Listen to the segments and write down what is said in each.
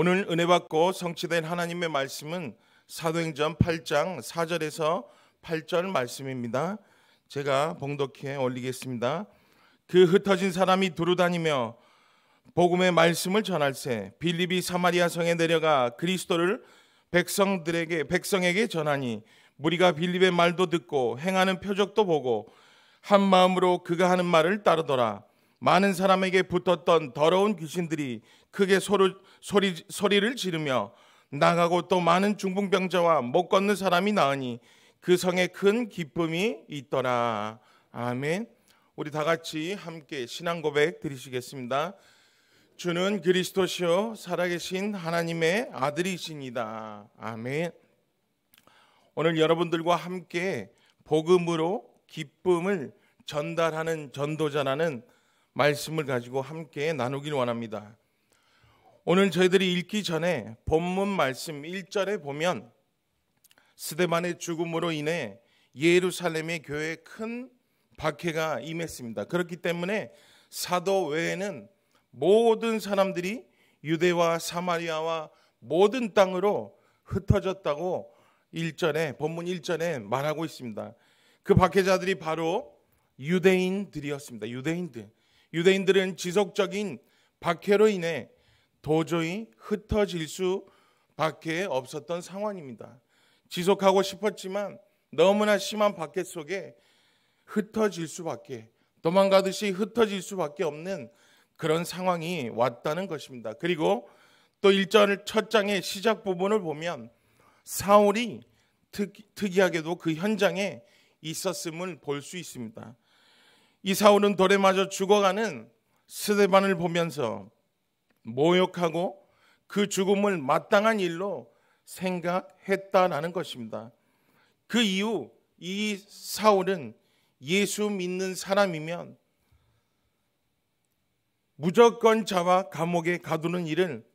오늘 은혜 받고 성취된 하나님의 말씀은 사도행전 8장 4절에서 8절 말씀입니다. 제가 봉독해 올리겠습니다. 그 흩어진 사람이 두루 다니며 복음의 말씀을 전할세 빌립이 사마리아 성에 내려가 그리스도를 백성들에게 백성에게 전하니 무리가 빌립의 말도 듣고 행하는 표적도 보고 한 마음으로 그가 하는 말을 따르더라. 많은 사람에게 붙었던 더러운 귀신들이 크게 소리, 소리, 소리를 지르며 나가고 또 많은 중풍병자와 못 걷는 사람이 나으니 그 성에 큰 기쁨이 있더라. 아멘. 우리 다 같이 함께 신앙 고백 드리시겠습니다. 주는 그리스도시요 살아계신 하나님의 아들이십니다. 아멘. 오늘 여러분들과 함께 복음으로 기쁨을 전달하는 전도자라는 말씀을 가지고 함께 나누길 원합니다. 오늘 저희들이 읽기 전에 본문 말씀 1절에 보면 스데반의 죽음으로 인해 예루살렘의 교회에 큰 박해가 임했습니다. 그렇기 때문에 사도 외에는 모든 사람들이 유대와 사마리아와 모든 땅으로 흩어졌다고 1절에 본문 1절에 말하고 있습니다. 그 박해자들이 바로 유대인들이었습니다. 유대인들. 유대인들은 지속적인 박해로 인해 도저히 흩어질 수밖에 없었던 상황입니다. 지속하고 싶었지만 너무나 심한 박해 속에 흩어질 수밖에 도망가듯이 흩어질 수밖에 없는 그런 상황이 왔다는 것입니다. 그리고 또 1절 첫 장의 시작 부분을 보면 사울이 특, 특이하게도 그 현장에 있었음을 볼 수 있습니다. 이 사울은 돌에 맞아 죽어가는 스데반을 보면서 모욕하고 그 죽음을 마땅한 일로 생각했다라는 것입니다. 그 이후 이 사울은 예수 믿는 사람이면 무조건 자와 감옥에 가두는 일을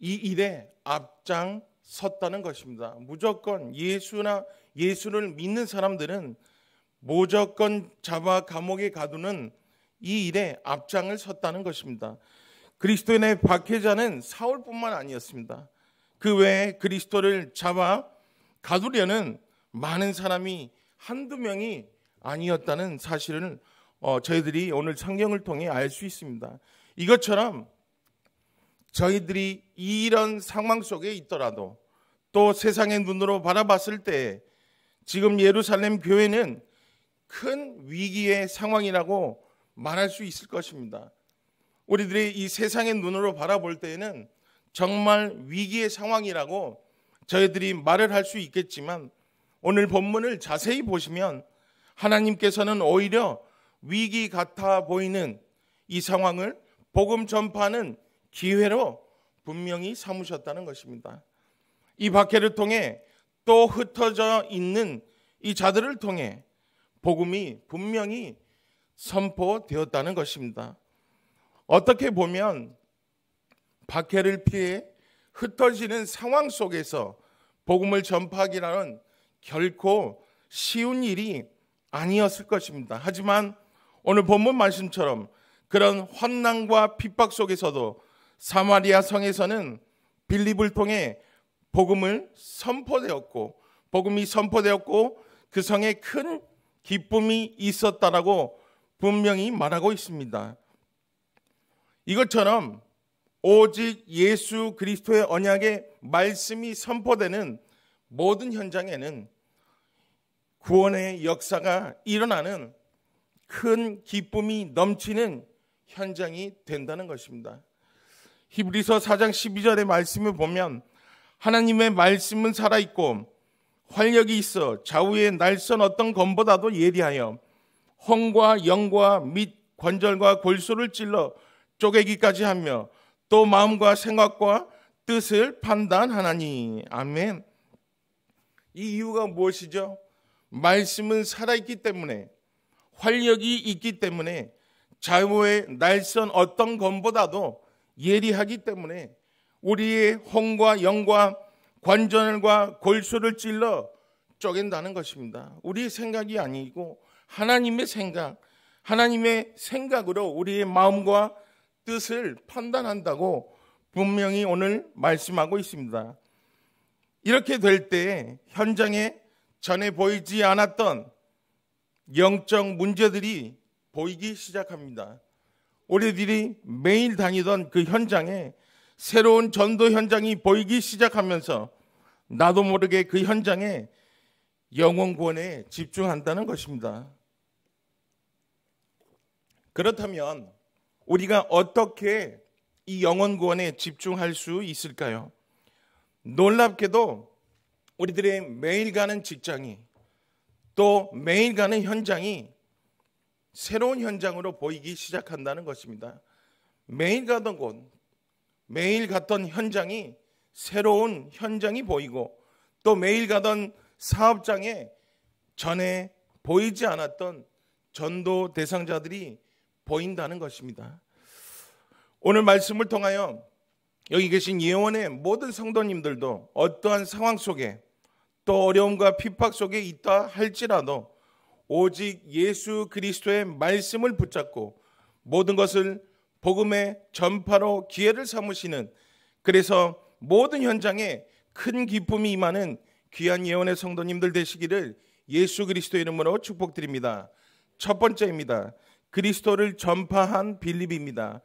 이 일에 앞장 섰다는 것입니다. 무조건 예수나 예수를 믿는 사람들은 무조건 자와 감옥에 가두는 이 일에 앞장을 섰다는 것입니다. 그리스도인의 박해자는 사울뿐만 아니었습니다. 그 외에 그리스도를 잡아 가두려는 많은 사람이 한두 명이 아니었다는 사실을 어, 저희들이 오늘 성경을 통해 알 수 있습니다. 이것처럼 저희들이 이런 상황 속에 있더라도 또 세상의 눈으로 바라봤을 때 지금 예루살렘 교회는 큰 위기의 상황이라고 말할 수 있을 것입니다. 우리들이 이 세상의 눈으로 바라볼 때에는 정말 위기의 상황이라고 저희들이 말을 할 수 있겠지만 오늘 본문을 자세히 보시면 하나님께서는 오히려 위기 같아 보이는 이 상황을 복음 전파하는 기회로 분명히 삼으셨다는 것입니다. 이 박해를 통해 또 흩어져 있는 이 자들을 통해 복음이 분명히 선포되었다는 것입니다. 어떻게 보면 박해를 피해 흩어지는 상황 속에서 복음을 전파하기라는 결코 쉬운 일이 아니었을 것입니다. 하지만 오늘 본문 말씀처럼 그런 환난과 핍박 속에서도 사마리아 성에서는 빌립을 통해 복음을 선포되었고 복음이 선포되었고 그 성에 큰 기쁨이 있었다라고 분명히 말하고 있습니다. 이것처럼 오직 예수 그리스도의 언약의 말씀이 선포되는 모든 현장에는 구원의 역사가 일어나는 큰 기쁨이 넘치는 현장이 된다는 것입니다. 히브리서 4장 12절의 말씀을 보면 하나님의 말씀은 살아있고 활력이 있어 좌우의 날선 어떤 검보다도 예리하여 홍과 영과 및 관절과 골수를 찔러 쪼개기까지 하며 또 마음과 생각과 뜻을 판단하나니 아멘. 이 이유가 무엇이죠? 말씀은 살아있기 때문에 활력이 있기 때문에 자유의 날선 어떤 것보다도 예리하기 때문에 우리의 홍과 영과 관절과 골수를 찔러 쪼갠다는 것입니다. 우리의 생각이 아니고 하나님의 생각, 하나님의 생각으로 우리의 마음과 뜻을 판단한다고 분명히 오늘 말씀하고 있습니다. 이렇게 될 때 현장에 전에 보이지 않았던 영적 문제들이 보이기 시작합니다. 우리들이 매일 다니던 그 현장에 새로운 전도 현장이 보이기 시작하면서 나도 모르게 그 현장에 영원 구원에 집중한다는 것입니다. 그렇다면 우리가 어떻게 이 영원 구원에 집중할 수 있을까요? 놀랍게도 우리들의 매일 가는 직장이 또 매일 가는 현장이 새로운 현장으로 보이기 시작한다는 것입니다. 매일 가던 곳, 매일 갔던 현장이 새로운 현장이 보이고 또 매일 가던 사업장에 전에 보이지 않았던 전도 대상자들이 보인다는 것입니다. 오늘 말씀을 통하여 여기 계신 예원의 모든 성도님들도 어떠한 상황 속에 또 어려움과 핍박 속에 있다 할지라도 오직 예수 그리스도의 말씀을 붙잡고 모든 것을 복음의 전파로 기회를 삼으시는 그래서 모든 현장에 큰 기쁨이 임하는 귀한 예언의 성도님들 되시기를 예수 그리스도 이름으로 축복드립니다. 첫 번째입니다. 그리스도를 전파한 빌립입니다.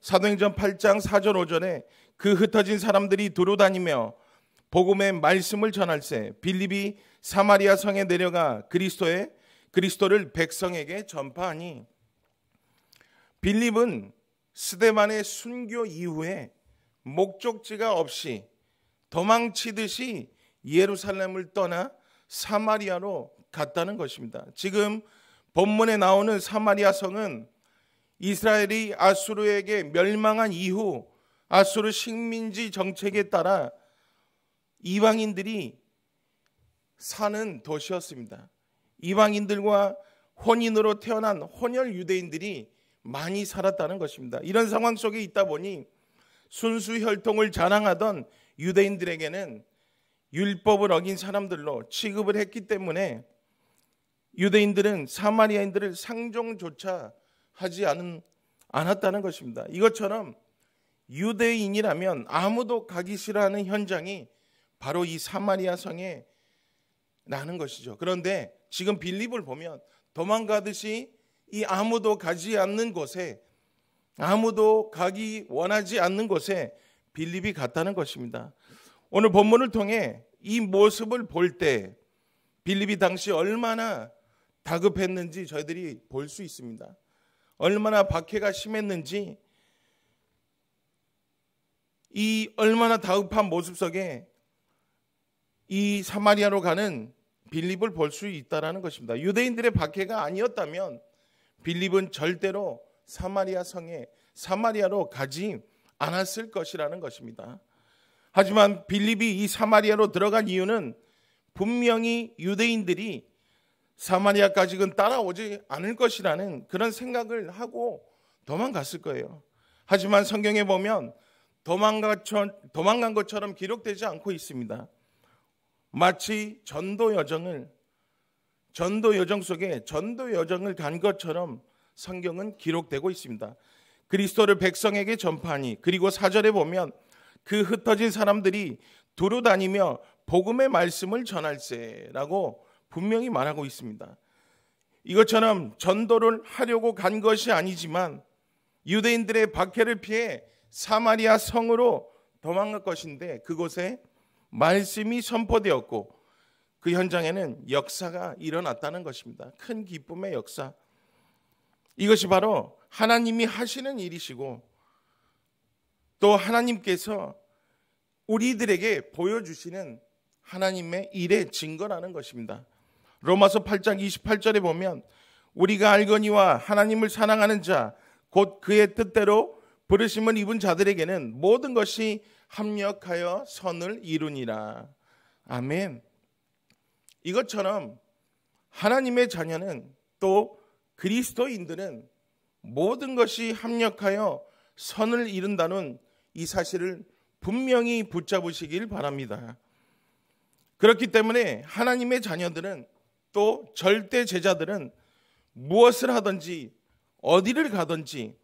사도행전 8장 4절 5절에 그 흩어진 사람들이 돌아다니며 복음의 말씀을 전할세 빌립이 사마리아 성에 내려가 그리스도의 그리스도를 백성에게 전파하니 빌립은 스데반의 순교 이후에 목적지가 없이 도망치듯이 예루살렘을 떠나 사마리아로 갔다는 것입니다. 지금 본문에 나오는 사마리아 성은 이스라엘이 아수르에게 멸망한 이후 아수르 식민지 정책에 따라 이방인들이 사는 도시였습니다. 이방인들과 혼인으로 태어난 혼혈 유대인들이 많이 살았다는 것입니다. 이런 상황 속에 있다 보니 순수 혈통을 자랑하던 유대인들에게는 율법을 어긴 사람들로 취급을 했기 때문에 유대인들은 사마리아인들을 상종조차 하지 않은, 않았다는 것입니다. 이것처럼 유대인이라면 아무도 가기 싫어하는 현장이 바로 이 사마리아 성에 나는 것이죠. 그런데 지금 빌립을 보면 도망가듯이 이 아무도 가지 않는 곳에 아무도 가기 원하지 않는 곳에 빌립이 갔다는 것입니다. 오늘 본문을 통해 이 모습을 볼 때 빌립이 당시 얼마나 다급했는지 저희들이 볼 수 있습니다. 얼마나 박해가 심했는지 이 얼마나 다급한 모습 속에 이 사마리아로 가는 빌립을 볼 수 있다라는 것입니다. 유대인들의 박해가 아니었다면 빌립은 절대로 사마리아 성에 사마리아로 가지 않았을 것이라는 것입니다. 하지만 빌립이 이 사마리아로 들어간 이유는 분명히 유대인들이 사마리아까지는 따라오지 않을 것이라는 그런 생각을 하고 도망갔을 거예요. 하지만 성경에 보면 도망간 것처럼 기록되지 않고 있습니다. 마치 전도 여정을 전도 여정 속에 전도 여정을 간 것처럼 성경은 기록되고 있습니다. 그리스도를 백성에게 전파하니 그리고 사절에 보면 그 흩어진 사람들이 두루 다니며 복음의 말씀을 전할세라고 분명히 말하고 있습니다. 이것처럼 전도를 하려고 간 것이 아니지만 유대인들의 박해를 피해 사마리아 성으로 도망갈 것인데 그곳에 말씀이 선포되었고 그 현장에는 역사가 일어났다는 것입니다. 큰 기쁨의 역사. 이것이 바로 하나님이 하시는 일이시고 또 하나님께서 우리들에게 보여주시는 하나님의 일의 증거라는 것입니다. 로마서 8장 28절에 보면 우리가 알거니와 하나님을 사랑하는 자 곧 그의 뜻대로 부르심을 입은 자들에게는 모든 것이 합력하여 선을 이루니라. 아멘. 이것처럼 하나님의 자녀는 또 그리스도인들은 모든 것이 합력하여 선을 이룬다는 이 사실을 분명히 붙잡으시길 바랍니다. 그렇기 때문에 하나님의 자녀들은 또 절대 제자들은 무엇을 하든지 어디를 가든지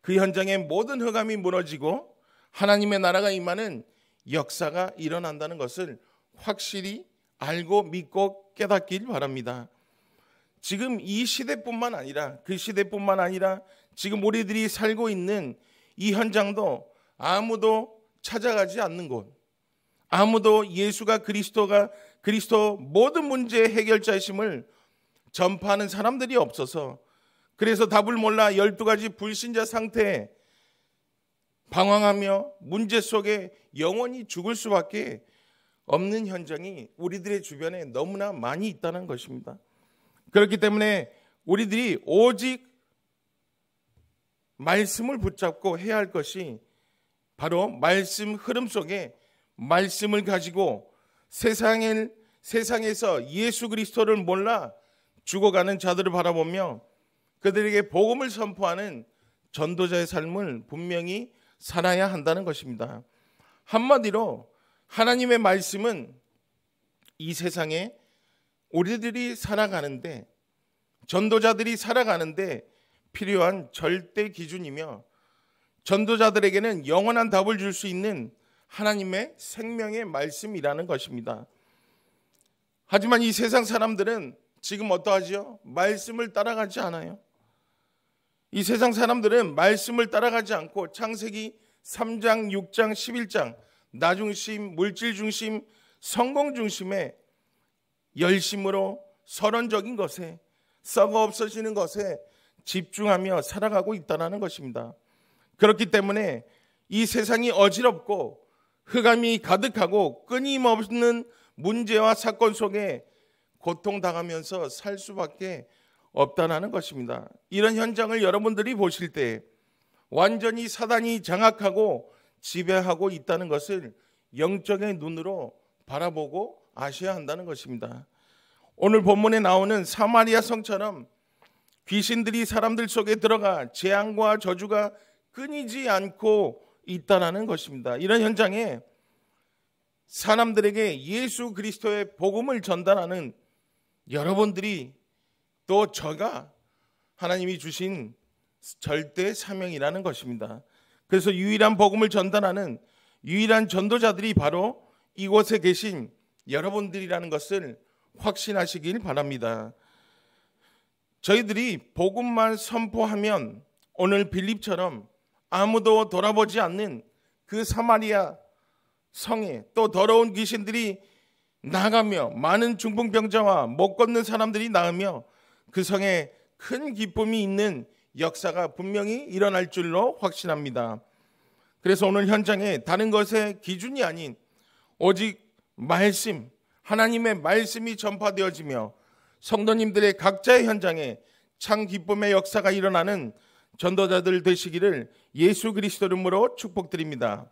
그 현장의 모든 허감이 무너지고 하나님의 나라가 임하는 역사가 일어난다는 것을 확실히 알고 믿고 깨닫길 바랍니다. 지금 이 시대뿐만 아니라 그 시대뿐만 아니라 지금 우리들이 살고 있는 이 현장도 아무도 찾아가지 않는 곳, 아무도 예수가 그리스도가 그리스도 모든 문제의 해결자심을 전파하는 사람들이 없어서 그래서 답을 몰라 1 2 가지 불신자 상태에 방황하며 문제 속에 영원히 죽을 수밖에 없는 현장이 우리들의 주변에 너무나 많이 있다는 것입니다. 그렇기 때문에 우리들이 오직 말씀을 붙잡고 해야 할 것이 바로 말씀 흐름 속에 말씀을 가지고 세상을 세상에서 예수 그리스도를 몰라 죽어가는 자들을 바라보며 그들에게 복음을 선포하는 전도자의 삶을 분명히 살아야 한다는 것입니다. 한마디로 하나님의 말씀은 이 세상에 우리들이 살아가는데 전도자들이 살아가는데 필요한 절대 기준이며 전도자들에게는 영원한 답을 줄 수 있는 하나님의 생명의 말씀이라는 것입니다. 하지만 이 세상 사람들은 지금 어떠하지요? 말씀을 따라가지 않아요. 이 세상 사람들은 말씀을 따라가지 않고 창세기 3장, 6장, 11장 나 중심, 물질 중심, 성공 중심에 열심으로 서론적인 것에 썩어 없어지는 것에 집중하며 살아가고 있다는 것입니다. 그렇기 때문에 이 세상이 어지럽고 흑암이 가득하고 끊임없는 문제와 사건 속에 고통당하면서 살 수밖에 없다는 것입니다. 이런 현장을 여러분들이 보실 때 완전히 사단이 장악하고 지배하고 있다는 것을 영적의 눈으로 바라보고 아셔야 한다는 것입니다. 오늘 본문에 나오는 사마리아 성처럼 귀신들이 사람들 속에 들어가 재앙과 저주가 끊이지 않고 있다라는 것입니다. 이런 현장에 사람들에게 예수 그리스도의 복음을 전달하는 여러분들이 또 저가 하나님이 주신 절대 사명이라는 것입니다. 그래서 유일한 복음을 전달하는 유일한 전도자들이 바로 이곳에 계신 여러분들이라는 것을 확신하시길 바랍니다. 저희들이 복음만 선포하면 오늘 빌립처럼 아무도 돌아보지 않는 그 사마리아 성에 또 더러운 귀신들이 나가며 많은 중풍병자와 못 걷는 사람들이 나으며 그 성에 큰 기쁨이 있는 역사가 분명히 일어날 줄로 확신합니다. 그래서 오늘 현장에 다른 것의 기준이 아닌 오직 말씀, 하나님의 말씀이 전파되어지며 성도님들의 각자의 현장에 참 기쁨의 역사가 일어나는 전도자들 되시기를 예수 그리스도 이름으로 축복드립니다.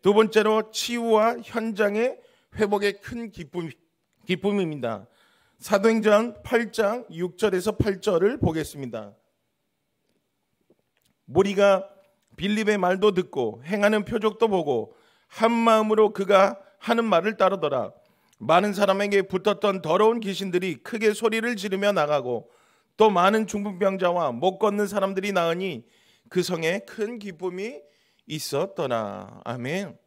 두 번째로 치유와 현장의 회복의 큰 기쁨, 기쁨입니다. 사도행전 8장 6절에서 8절을 보겠습니다. 무리가 빌립의 말도 듣고 행하는 표적도 보고 한 마음으로 그가 하는 말을 따르더라. 많은 사람에게 붙었던 더러운 귀신들이 크게 소리를 지르며 나가고 또 많은 중풍병자와 못 걷는 사람들이 나으니 그 성에 큰 기쁨이 있었더라. 아멘.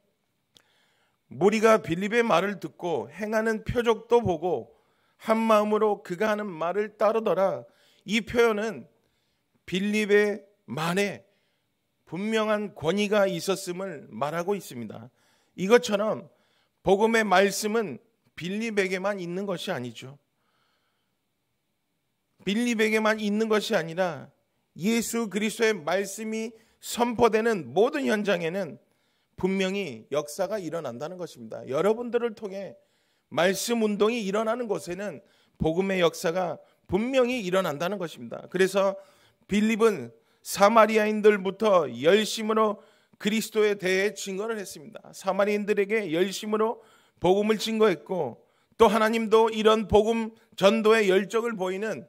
무리가 빌립의 말을 듣고 행하는 표적도 보고 한 마음으로 그가 하는 말을 따르더라. 이 표현은 빌립의 말에 분명한 권위가 있었음을 말하고 있습니다. 이것처럼 복음의 말씀은 빌립에게만 있는 것이 아니죠. 빌립에게만 있는 것이 아니라 예수 그리스도의 말씀이 선포되는 모든 현장에는 분명히 역사가 일어난다는 것입니다. 여러분들을 통해 말씀 운동이 일어나는 곳에는 복음의 역사가 분명히 일어난다는 것입니다. 그래서 빌립은 사마리아인들부터 열심으로 그리스도에 대해 증거를 했습니다. 사마리인들에게 열심으로 복음을 증거했고 또 하나님도 이런 복음 전도의 열정을 보이는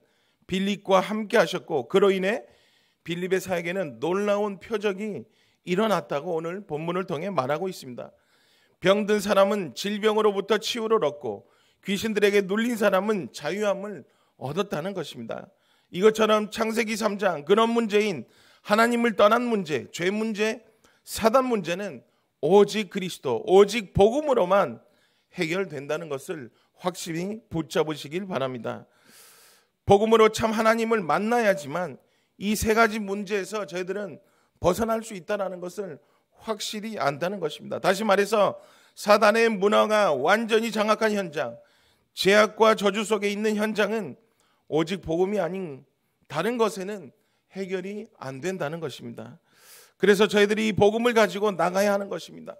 빌립과 함께 하셨고 그로 인해 빌립의 사역에는 놀라운 표적이 일어났다고 오늘 본문을 통해 말하고 있습니다. 병든 사람은 질병으로부터 치유를 얻고 귀신들에게 눌린 사람은 자유함을 얻었다는 것입니다. 이것처럼 창세기 3장 그런 문제인 하나님을 떠난 문제, 죄 문제, 사단 문제는 오직 그리스도, 오직 복음으로만 해결된다는 것을 확실히 붙잡으시길 바랍니다. 복음으로 참 하나님을 만나야지만 이 세 가지 문제에서 저희들은 벗어날 수있다는 것을 확실히 안다는 것입니다. 다시 말해서 사단의 문화가 완전히 장악한 현장, 제약과 저주 속에 있는 현장은 오직 복음이 아닌 다른 것에는 해결이 안 된다는 것입니다. 그래서 저희들이 이 복음을 가지고 나가야 하는 것입니다.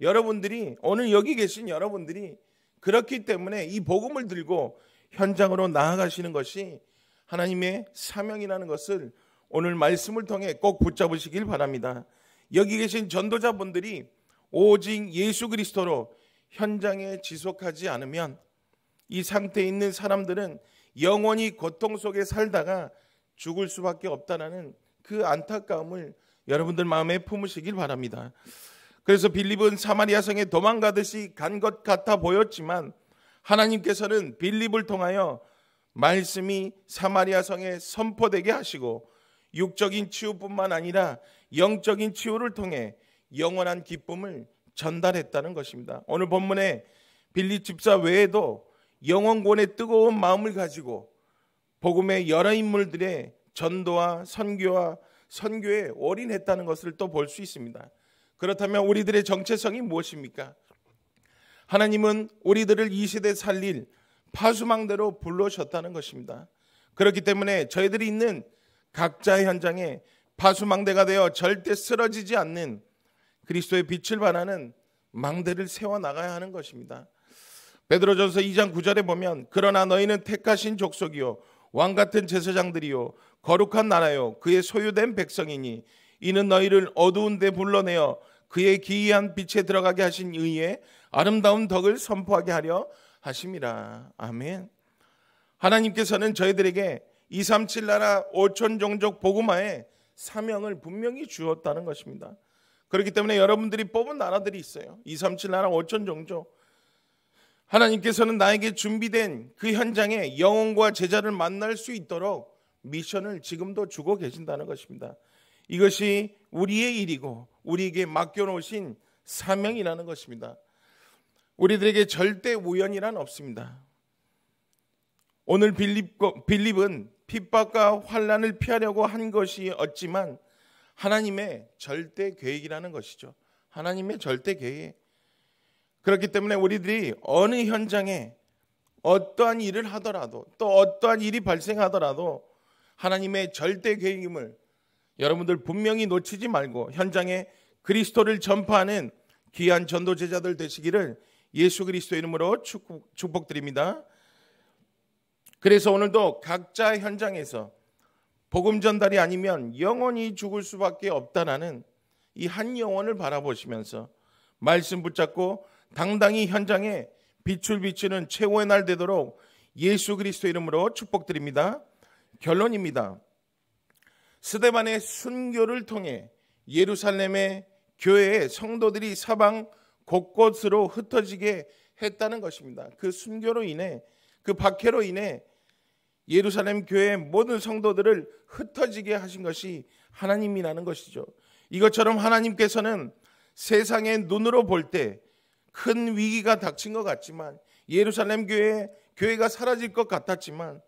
여러분들이 오늘 여기 계신 여러분들이 그렇기 때문에 이 복음을 들고 현장으로 나아가시는 것이 하나님의 사명이라는 것을 오늘 말씀을 통해 꼭 붙잡으시길 바랍니다. 여기 계신 전도자분들이 오직 예수 그리스도로 현장에 지속하지 않으면 이 상태에 있는 사람들은 영원히 고통 속에 살다가 죽을 수밖에 없다라는 그 안타까움을 여러분들 마음에 품으시길 바랍니다. 그래서 빌립은 사마리아 성에 도망가듯이 간 것 같아 보였지만 하나님께서는 빌립을 통하여 말씀이 사마리아 성에 선포되게 하시고 육적인 치유뿐만 아니라 영적인 치유를 통해 영원한 기쁨을 전달했다는 것입니다. 오늘 본문에 빌립 집사 외에도 영원권의 뜨거운 마음을 가지고 복음의 여러 인물들의 전도와 선교와 선교에 올인했다는 것을 또 볼 수 있습니다. 그렇다면 우리들의 정체성이 무엇입니까? 하나님은 우리들을 이 시대 살릴 파수망대로 불러셨다는 것입니다. 그렇기 때문에 저희들이 있는 각자의 현장에 파수망대가 되어 절대 쓰러지지 않는 그리스도의 빛을 반하는 망대를 세워 나가야 하는 것입니다. 베드로전서 2장 9절에 보면 그러나 너희는 택하신 족속이요 왕 같은 제사장들이요 거룩한 나라요 그의 소유된 백성이니 이는 너희를 어두운 데 불러내어 그의 기이한 빛에 들어가게 하신 의에 아름다운 덕을 선포하게 하려 하심이라. 아멘. 하나님께서는 저희들에게 237 나라 5천 종족 복음화에 사명을 분명히 주었다는 것입니다. 그렇기 때문에 여러분들이 뽑은 나라들이 있어요. 237 나라 5천 종족. 하나님께서는 나에게 준비된 그 현장에 영혼과 제자를 만날 수 있도록 미션을 지금도 주고 계신다는 것입니다. 이것이 우리의 일이고 우리에게 맡겨놓으신 사명이라는 것입니다. 우리들에게 절대 우연이란 없습니다. 오늘 빌립, 은 핍박과 환란을 피하려고 한 것이었지만 하나님의 절대 계획이라는 것이죠. 하나님의 절대 계획. 그렇기 때문에 우리들이 어느 현장에 어떠한 일을 하더라도 또 어떠한 일이 발생하더라도 하나님의 절대 계획임을 여러분들 분명히 놓치지 말고 현장에 그리스도를 전파하는 귀한 전도 제자들 되시기를 예수 그리스도의 이름으로 축복, 드립니다 그래서 오늘도 각자 현장에서 복음 전달이 아니면 영원히 죽을 수밖에 없다라는 이 한 영혼을 바라보시면서 말씀 붙잡고 당당히 현장에 빛을 비추는 최후의 날 되도록 예수 그리스도 이름으로 축복드립니다. 결론입니다. 스데반의 순교를 통해 예루살렘의 교회의 성도들이 사방 곳곳으로 흩어지게 했다는 것입니다. 그 순교로 인해 그 박해로 인해 예루살렘 교회의 모든 성도들을 흩어지게 하신 것이 하나님이라는 것이죠. 이것처럼 하나님께서는 세상의 눈으로 볼 때 큰 위기가 닥친 것 같지만 예루살렘 교회 교회가 사라질 것 같았지만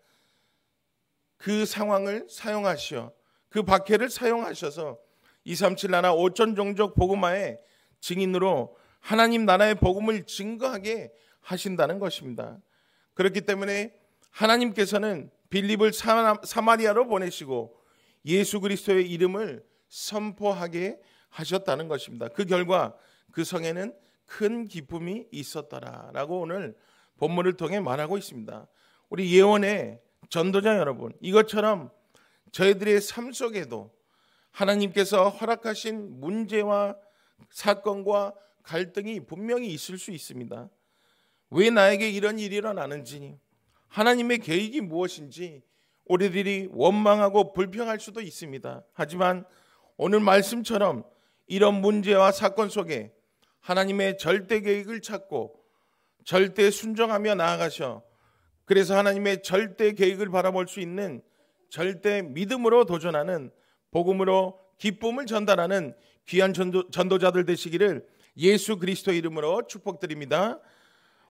그 상황을 사용하시어 그 박해를 사용하셔서 237 나라 5천 종족 복음화의 증인으로 하나님 나라의 복음을 증거하게 하신다는 것입니다. 그렇기 때문에 하나님께서는 빌립을 사마리아로 보내시고 예수 그리스도의 이름을 선포하게 하셨다는 것입니다. 그 결과 그 성에는 큰 기쁨이 있었더라고 오늘 본문을 통해 말하고 있습니다. 우리 예원의 전도자 여러분, 이것처럼 저희들의 삶 속에도 하나님께서 허락하신 문제와 사건과 갈등이 분명히 있을 수 있습니다. 왜 나에게 이런 일이 일어나는지, 하나님의 계획이 무엇인지 우리들이 원망하고 불평할 수도 있습니다. 하지만 오늘 말씀처럼 이런 문제와 사건 속에 하나님의 절대 계획을 찾고 절대 순종하며 나아가셔 그래서 하나님의 절대 계획을 바라볼 수 있는 절대 믿음으로 도전하는 복음으로 기쁨을 전달하는 귀한 전도, 전도자들 되시기를 예수 그리스도 이름으로 축복드립니다.